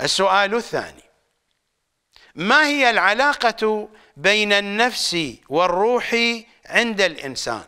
السؤال الثاني ما هي العلاقة بين النفس والروح عند الإنسان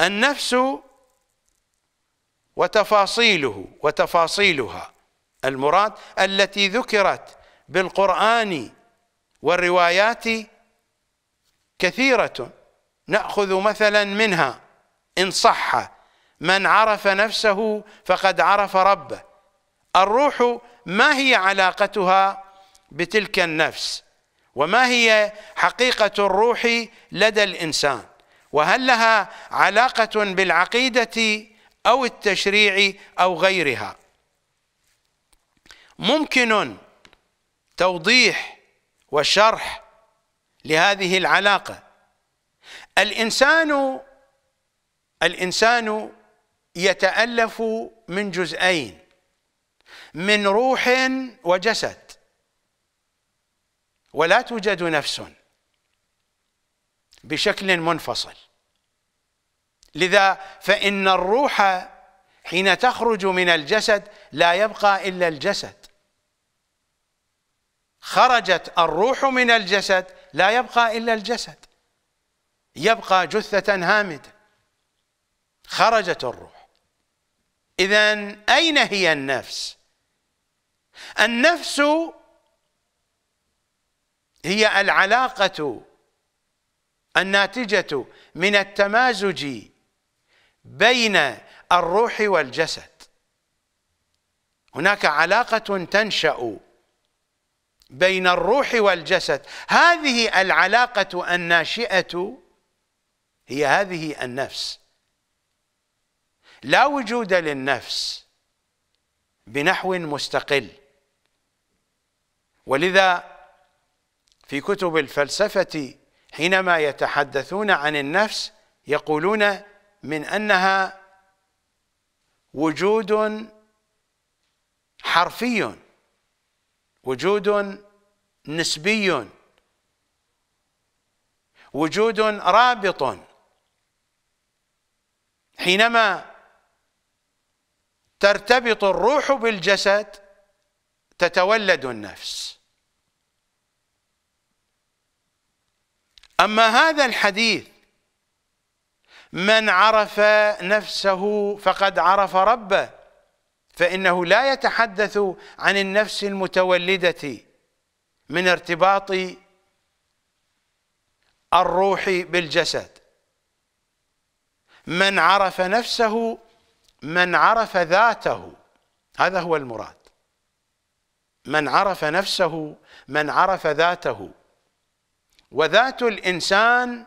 النفس وتفاصيله وتفاصيلها المراد التي ذكرت بالقرآن والروايات كثيرة نأخذ مثلا منها إن صح من عرف نفسه فقد عرف ربه الروح ما هي علاقتها بتلك النفس وما هي حقيقة الروح لدى الإنسان وهل لها علاقة بالعقيدة أو التشريع أو غيرها ممكن توضيح وشرح لهذه العلاقة الإنسان الإنسان يتألف من جزئين من روح وجسد ولا توجد نفس بشكل منفصل لذا فإن الروح حين تخرج من الجسد لا يبقى إلا الجسد خرجت الروح من الجسد لا يبقى إلا الجسد يبقى جثة هامدة خرجت الروح إذا أين هي النفس؟ النفس هي العلاقة الناتجة من التمازج بين الروح والجسد هناك علاقة تنشأ بين الروح والجسد هذه العلاقة الناشئة هي هذه النفس لا وجود للنفس بنحو مستقل ولذا في كتب الفلسفة حينما يتحدثون عن النفس يقولون من أنها وجود حرفي وجود نسبي وجود رابط حينما ترتبط الروح بالجسد تتولد النفس أما هذا الحديث من عرف نفسه فقد عرف ربه فإنه لا يتحدث عن النفس المتولدة من ارتباط الروح بالجسد من عرف نفسه من عرف ذاته هذا هو المراد من عرف نفسه من عرف ذاته وذات الانسان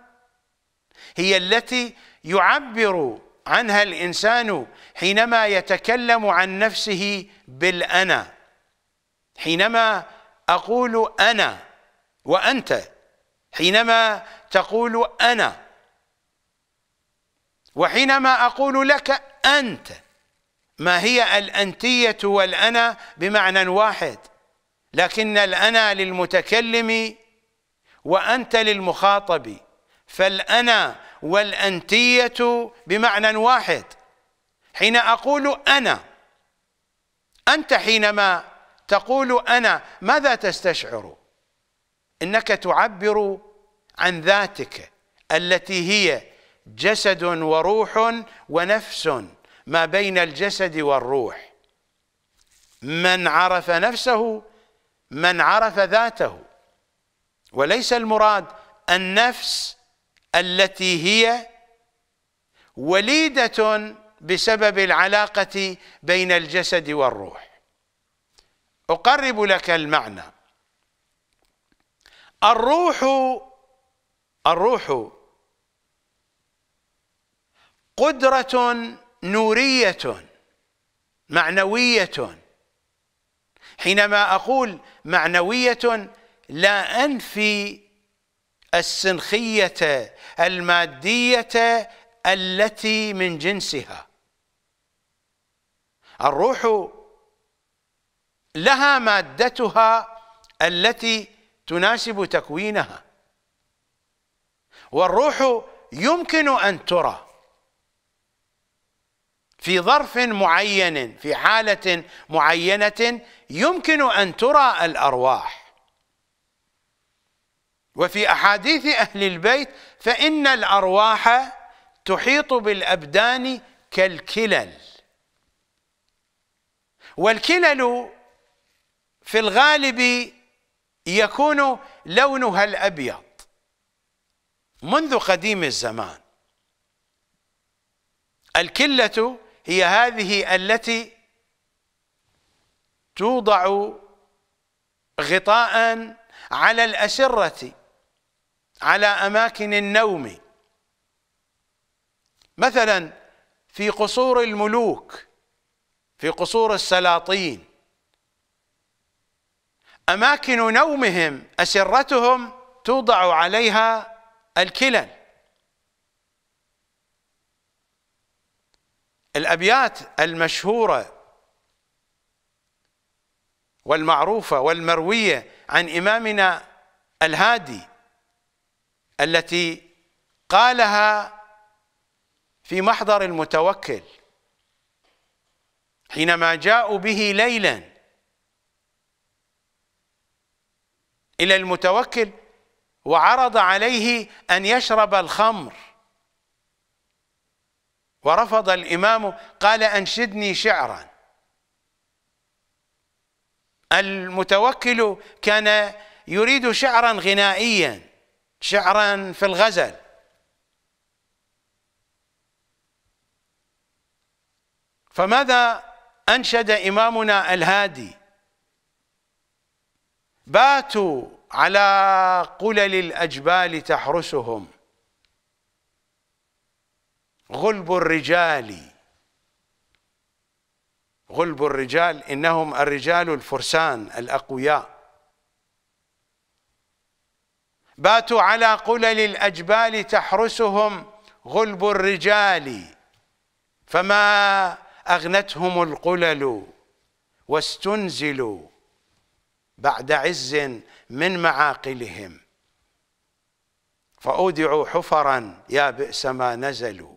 هي التي يعبر عنها الانسان حينما يتكلم عن نفسه بالانا حينما اقول انا وانت حينما تقول انا وحينما اقول لك انت ما هي الانتيه والانا بمعنى واحد لكن الانا للمتكلم وأنت للمخاطب فالأنا والأنتية بمعنى واحد حين أقول أنا أنت حينما تقول أنا ماذا تستشعر إنك تعبر عن ذاتك التي هي جسد وروح ونفس ما بين الجسد والروح من عرف نفسه من عرف ذاته وليس المراد النفس التي هي وليدة بسبب العلاقة بين الجسد والروح أقرب لك المعنى الروح الروح قدرة نورية معنوية حينما أقول معنوية لا أنفي السنخية المادية التي من جنسها الروح لها مادتها التي تناسب تكوينها والروح يمكن أن ترى في ظرف معين في حالة معينة يمكن أن ترى الأرواح وفي أحاديث أهل البيت فإن الأرواح تحيط بالأبدان كالكلل والكلل في الغالب يكون لونها الأبيض منذ قديم الزمان الكلة هي هذه التي توضع غطاء على الأسرة على أماكن النوم مثلا في قصور الملوك في قصور السلاطين أماكن نومهم أسرتهم توضع عليها الكلل الأبيات المشهورة والمعروفة والمروية عن إمامنا الهادي التي قالها في محضر المتوكل حينما جاءوا به ليلا إلى المتوكل وعرض عليه أن يشرب الخمر ورفض الإمام قال أنشدني شعرا المتوكل كان يريد شعرا غنائيا شعرا في الغزل فماذا انشد امامنا الهادي باتوا على قلل الاجبال تحرسهم غلب الرجال غلب الرجال انهم الرجال الفرسان الاقوياء باتوا على قلل الأجبال تحرسهم غلب الرجال فما أغنتهم القلل واستنزلوا بعد عز من معاقلهم فأودعوا حفرا يا بئس ما نزلوا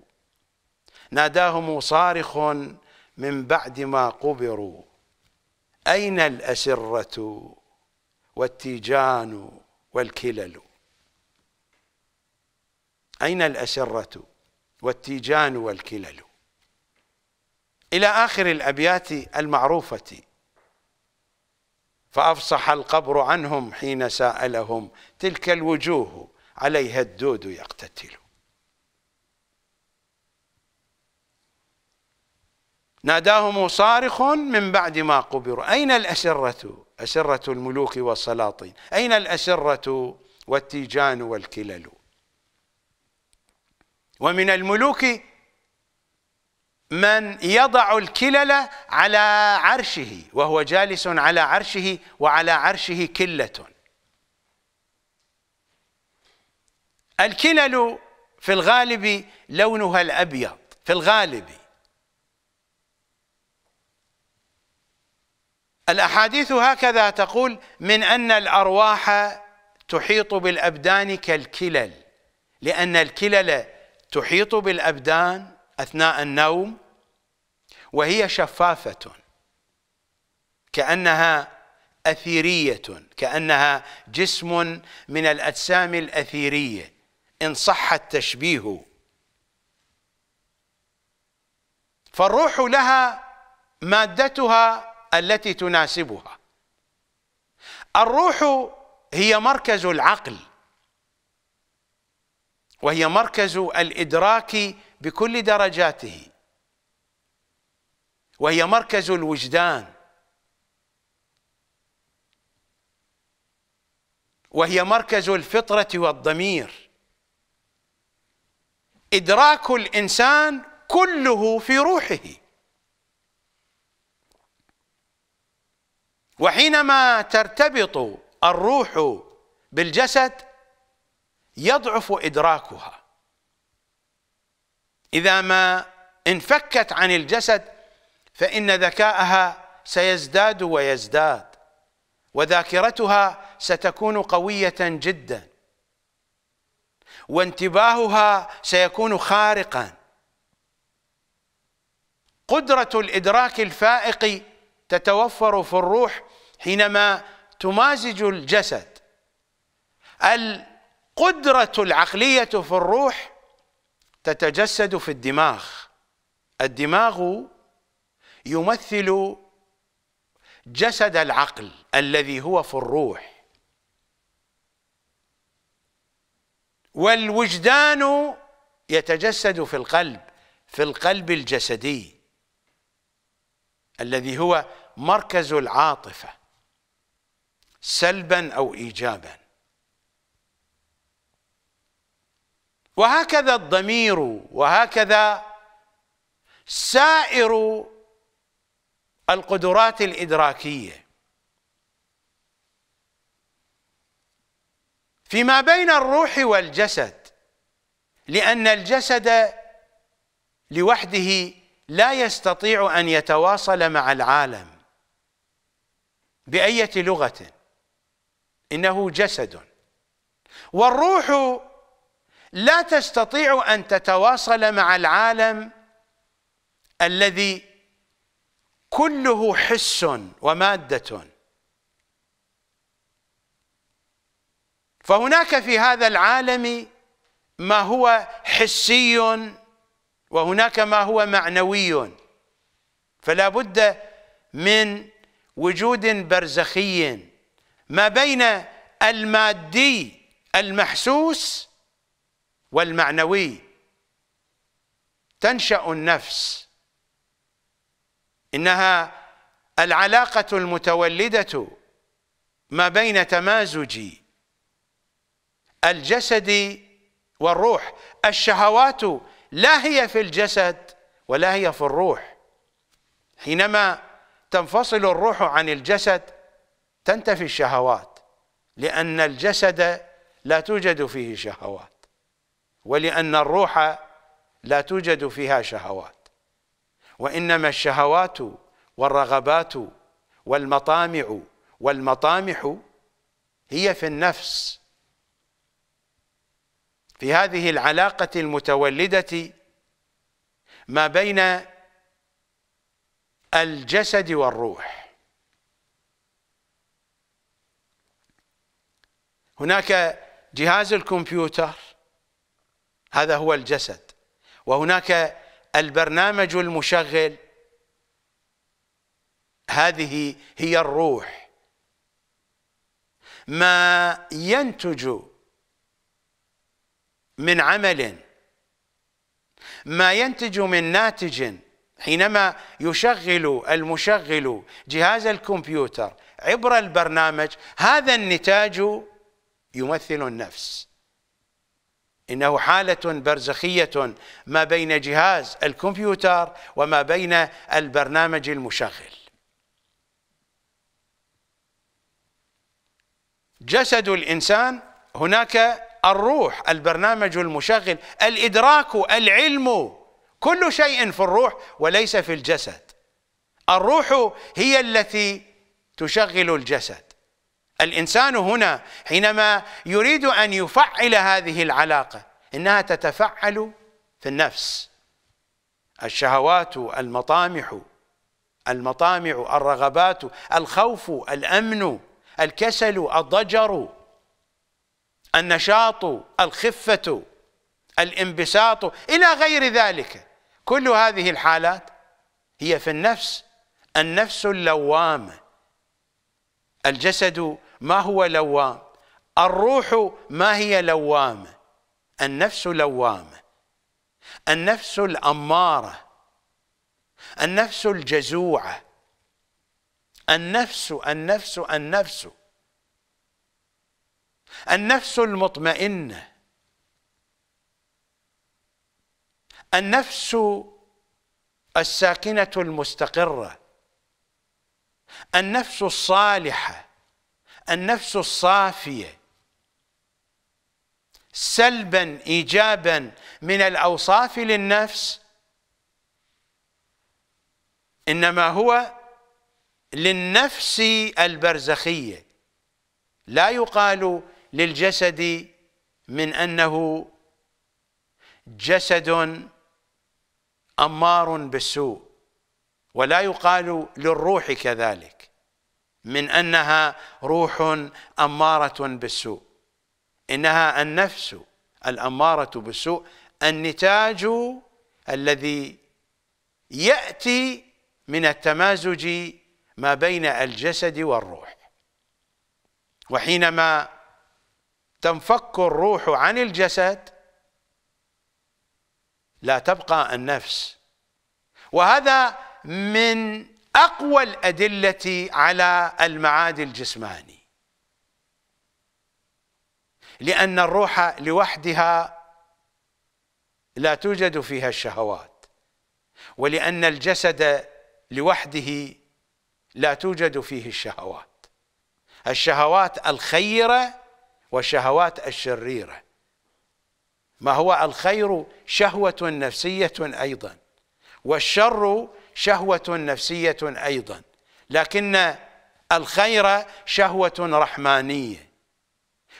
ناداهم صارخ من بعد ما قبروا أين الأسرة والتيجان والكلل أين الأسرة والتيجان والكلل إلى آخر الأبيات المعروفة فأفصح القبر عنهم حين سألهم تلك الوجوه عليها الدود يقتتل ناداهم صارخ من بعد ما قبروا أين الأسرة أسرة الملوك والسلاطين أين الأسرة والتيجان والكلل ومن الملوك من يضع الكلل على عرشه وهو جالس على عرشه وعلى عرشه كلة الكلل في الغالب لونها الأبيض في الغالب الأحاديث هكذا تقول من أن الأرواح تحيط بالأبدان كالكلل لأن الكلل تحيط بالأبدان أثناء النوم وهي شفافة كأنها أثيرية كأنها جسم من الأجسام الأثيرية إن صح التشبيه فالروح لها مادتها التي تناسبها الروح هي مركز العقل وهي مركز الادراك بكل درجاته وهي مركز الوجدان وهي مركز الفطره والضمير ادراك الانسان كله في روحه وحينما ترتبط الروح بالجسد يضعف إدراكها إذا ما انفكت عن الجسد فإن ذكاءها سيزداد ويزداد وذاكرتها ستكون قوية جدا وانتباهها سيكون خارقا قدرة الإدراك الفائق تتوفر في الروح حينما تمازج الجسد القدرة العقلية في الروح تتجسد في الدماغ الدماغ يمثل جسد العقل الذي هو في الروح والوجدان يتجسد في القلب في القلب الجسدي الذي هو مركز العاطفه سلبا او ايجابا وهكذا الضمير وهكذا سائر القدرات الادراكيه فيما بين الروح والجسد لان الجسد لوحده لا يستطيع ان يتواصل مع العالم بأية لغة إنه جسد والروح لا تستطيع أن تتواصل مع العالم الذي كله حس ومادة فهناك في هذا العالم ما هو حسي وهناك ما هو معنوي فلا بد من وجود برزخي ما بين المادي المحسوس والمعنوي تنشا النفس انها العلاقه المتولده ما بين تمازج الجسد والروح الشهوات لا هي في الجسد ولا هي في الروح حينما تنفصل الروح عن الجسد تنتفي الشهوات لأن الجسد لا توجد فيه شهوات ولأن الروح لا توجد فيها شهوات وإنما الشهوات والرغبات والمطامع والمطامح هي في النفس في هذه العلاقة المتولدة ما بين الجسد والروح هناك جهاز الكمبيوتر هذا هو الجسد وهناك البرنامج المشغل هذه هي الروح ما ينتج من عمل ما ينتج من ناتج حينما يشغل المشغل جهاز الكمبيوتر عبر البرنامج هذا النتاج يمثل النفس إنه حالة برزخية ما بين جهاز الكمبيوتر وما بين البرنامج المشغل جسد الإنسان هناك الروح البرنامج المشغل الإدراك العلم كل شيء في الروح وليس في الجسد الروح هي التي تشغل الجسد الانسان هنا حينما يريد ان يفعل هذه العلاقه انها تتفعل في النفس الشهوات المطامح المطامع الرغبات الخوف الامن الكسل الضجر النشاط الخفه الانبساط الى غير ذلك كل هذه الحالات هي في النفس النفس اللوامه الجسد ما هو لوام الروح ما هي لوامة النفس لوامة النفس الأمارة النفس الجزوعة النفس النفس النفس النفس المطمئنة النفس الساكنة المستقرة النفس الصالحة النفس الصافيه سلبا ايجابا من الاوصاف للنفس انما هو للنفس البرزخيه لا يقال للجسد من انه جسد امار بالسوء ولا يقال للروح كذلك من انها روح اماره بالسوء انها النفس الاماره بالسوء النتاج الذي ياتي من التمازج ما بين الجسد والروح وحينما تنفك الروح عن الجسد لا تبقى النفس وهذا من أقوى الأدلة على المعاد الجسماني لأن الروح لوحدها لا توجد فيها الشهوات ولأن الجسد لوحده لا توجد فيه الشهوات الشهوات الخيرة والشهوات الشريرة ما هو الخير شهوة نفسية أيضا والشر شهوة نفسية أيضا لكن الخير شهوة رحمانية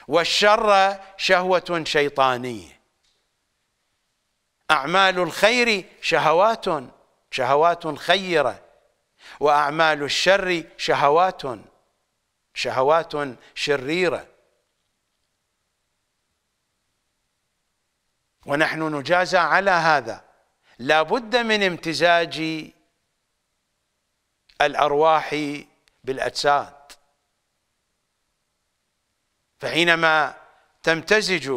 والشر شهوة شيطانية أعمال الخير شهوات شهوات خيرة وأعمال الشر شهوات شهوات شريرة ونحن نجازى على هذا لا بد من امتزاج الأرواح بالأجساد فحينما تمتزج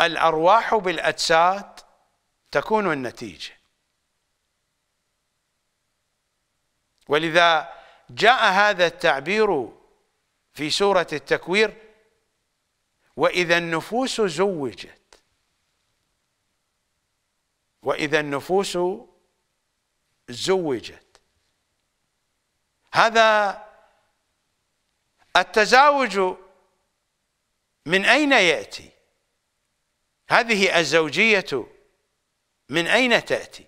الأرواح بالأجساد تكون النتيجة ولذا جاء هذا التعبير في سورة التكوير وإذا النفوس زوجت وإذا النفوس زوجت هذا التزاوج من أين يأتي هذه الزوجية من أين تأتي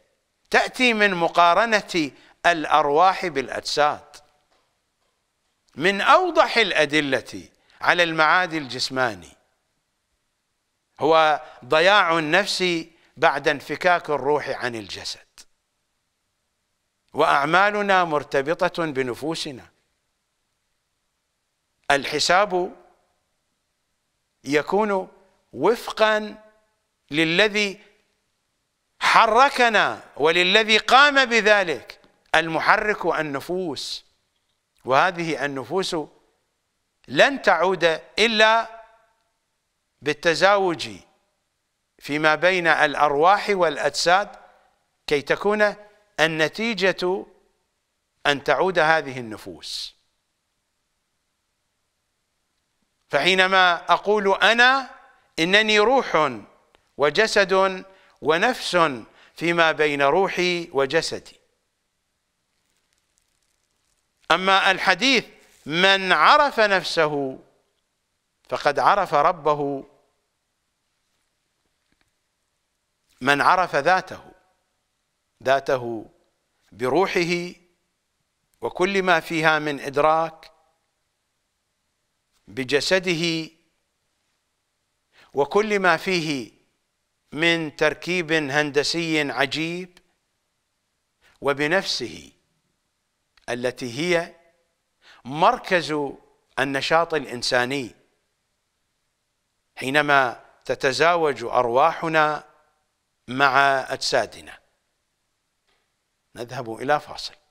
تأتي من مقارنة الأرواح بالأجساد من أوضح الأدلة على المعاد الجسماني هو ضياع النفس بعد انفكاك الروح عن الجسد واعمالنا مرتبطه بنفوسنا الحساب يكون وفقا للذي حركنا وللذي قام بذلك المحرك النفوس وهذه النفوس لن تعود الا بالتزاوج فيما بين الارواح والاجساد كي تكون النتيجة أن تعود هذه النفوس فحينما أقول أنا إنني روح وجسد ونفس فيما بين روحي وجسدي أما الحديث من عرف نفسه فقد عرف ربه من عرف ذاته ذاته بروحه وكل ما فيها من إدراك بجسده وكل ما فيه من تركيب هندسي عجيب وبنفسه التي هي مركز النشاط الإنساني حينما تتزاوج أرواحنا مع أجسادنا نذهب إلى فاصل